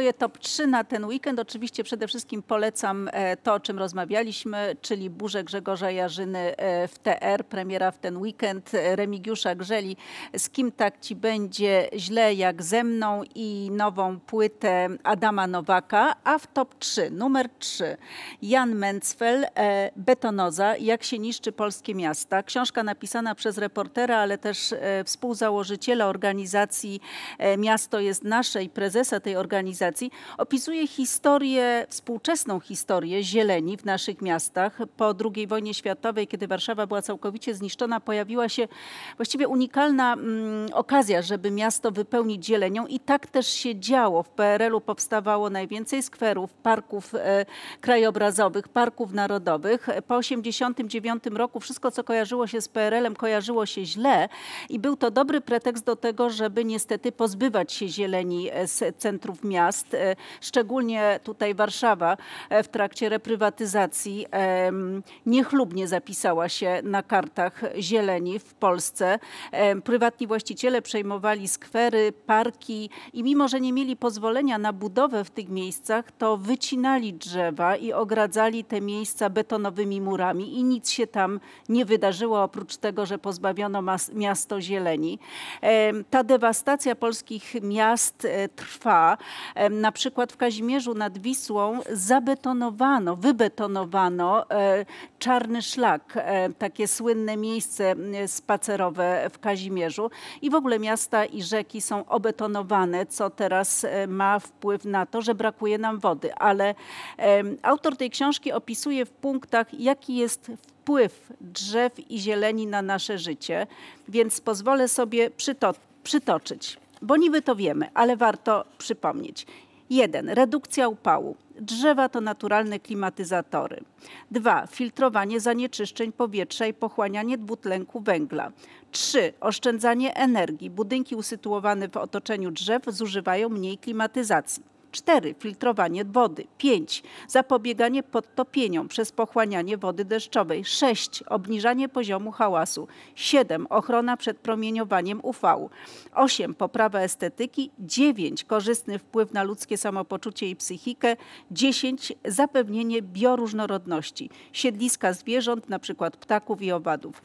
moje top 3 na ten weekend. Oczywiście przede wszystkim polecam e, to, o czym rozmawialiśmy, czyli burzę Grzegorza Jarzyny e, w TR, premiera w ten weekend, e, Remigiusza Grzeli. Z kim tak ci będzie źle jak ze mną i nową płytę Adama Nowaka, a w top 3, numer 3, Jan Mencfel, Betonoza, jak się niszczy polskie miasta. Książka napisana przez reportera, ale też współzałożyciela organizacji Miasto jest Nasze i prezesa tej organizacji Fundacji opisuje historię, współczesną historię zieleni w naszych miastach. Po II wojnie światowej, kiedy Warszawa była całkowicie zniszczona, pojawiła się właściwie unikalna mm, okazja, żeby miasto wypełnić zielenią i tak też się działo. W PRL-u powstawało najwięcej skwerów, parków e, krajobrazowych, parków narodowych. Po 1989 roku wszystko, co kojarzyło się z PRL-em, kojarzyło się źle i był to dobry pretekst do tego, żeby niestety pozbywać się zieleni e, z centrów miast miast, e, szczególnie tutaj Warszawa e, w trakcie reprywatyzacji niechlubnie zapisała się na kartach zieleni w Polsce. Prywatni właściciele przejmowali skwery, parki i mimo, że nie mieli pozwolenia na budowę w tych miejscach, to wycinali drzewa i ogradzali te miejsca betonowymi murami i nic się tam nie wydarzyło, oprócz tego, że pozbawiono miasto zieleni. Ta dewastacja polskich miast e, trwa. Na przykład w Kazimierzu nad Wisłą zabetonowano, wybetonowano e, czarny szlak, e, takie słynne miejsce spacerowe w Kazimierzu i w ogóle miasta i rzeki są obetonowane, co teraz e, ma wpływ na to, że brakuje nam wody, ale autor tej książki opisuje w punktach, jaki jest wpływ drzew i zieleni na nasze życie, więc pozwolę sobie przyto przytoczyć bo niby to wiemy, ale warto przypomnieć. 1. Redukcja upału. Drzewa to naturalne klimatyzatory. 2. Filtrowanie zanieczyszczeń powietrza i pochłanianie dwutlenku węgla. 3. Oszczędzanie energii. Budynki usytuowane w otoczeniu drzew zużywają mniej klimatyzacji. 4. Filtrowanie wody. 5. Zapobieganie podtopieniom przez pochłanianie wody deszczowej. 6. Obniżanie poziomu hałasu. 7. Ochrona przed promieniowaniem UV. 8. Poprawa estetyki. 9. Korzystny wpływ na ludzkie samopoczucie i psychikę. 10. Zapewnienie bioróżnorodności. Siedliska zwierząt, np. ptaków i owadów.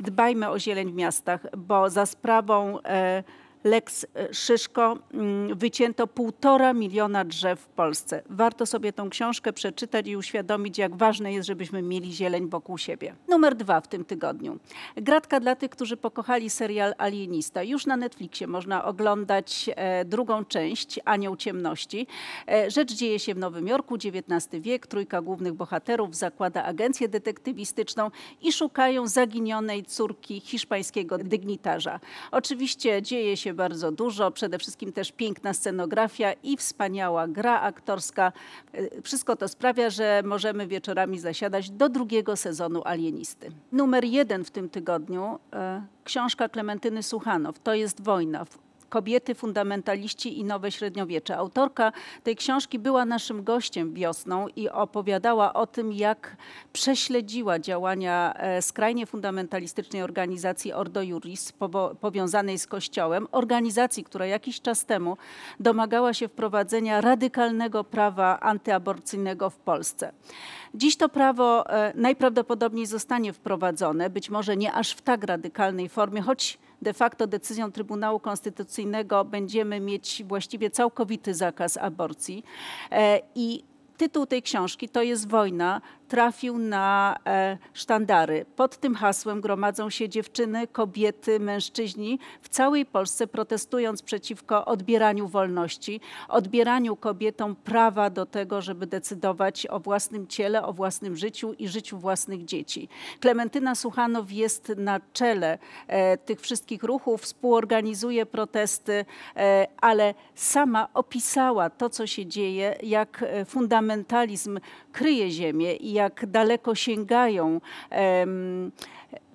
Dbajmy o zieleń w miastach, bo za sprawą e, Lex Szyszko mm, wycięto półtora miliona drzew w Polsce. Warto sobie tą książkę przeczytać i uświadomić, jak ważne jest, żebyśmy mieli zieleń wokół siebie. Numer dwa w tym tygodniu. Gratka dla tych, którzy pokochali serial Alienista. Już na Netflixie można oglądać e, drugą część Anioł Ciemności. E, rzecz dzieje się w Nowym Jorku, XIX wiek. Trójka głównych bohaterów zakłada agencję detektywistyczną i szukają zaginionej córki hiszpańskiego dygnitarza. Oczywiście dzieje się bardzo dużo. Przede wszystkim też piękna scenografia i wspaniała gra aktorska. E, wszystko to sprawia, że możemy wieczorami zasiadać do drugiego sezonu Alienisty. Numer jeden w tym tygodniu e, książka Klementyny Suchanow. To jest wojna. Kobiety, fundamentaliści i nowe średniowiecze. Autorka tej książki była naszym gościem wiosną i opowiadała o tym, jak prześledziła działania e, skrajnie fundamentalistycznej organizacji Ordo Juris powiązanej z Kościołem, organizacji, która jakiś czas temu domagała się wprowadzenia radykalnego prawa antyaborcyjnego w Polsce. Dziś to prawo e, najprawdopodobniej zostanie wprowadzone, być może nie aż w tak radykalnej formie, choć de facto decyzją Trybunału Konstytucyjnego będziemy mieć właściwie całkowity zakaz aborcji. E, I tytuł tej książki, To jest wojna, trafił na e, sztandary. Pod tym hasłem gromadzą się dziewczyny, kobiety, mężczyźni w całej Polsce protestując przeciwko odbieraniu wolności, odbieraniu kobietom prawa do tego, żeby decydować o własnym ciele, o własnym życiu i życiu własnych dzieci. Klementyna Suchanow jest na czele e, tych wszystkich ruchów, współorganizuje protesty, e, ale sama opisała to, co się dzieje, jak fundament fundamentalizm kryje ziemię i jak daleko sięgają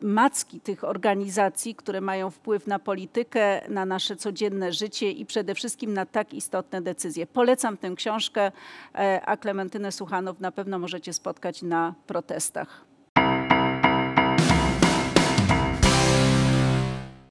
macki tych organizacji, które mają wpływ na politykę, na nasze codzienne życie i przede wszystkim na tak istotne decyzje. Polecam tę książkę, e, a Klementynę Suchanow na pewno możecie spotkać na protestach.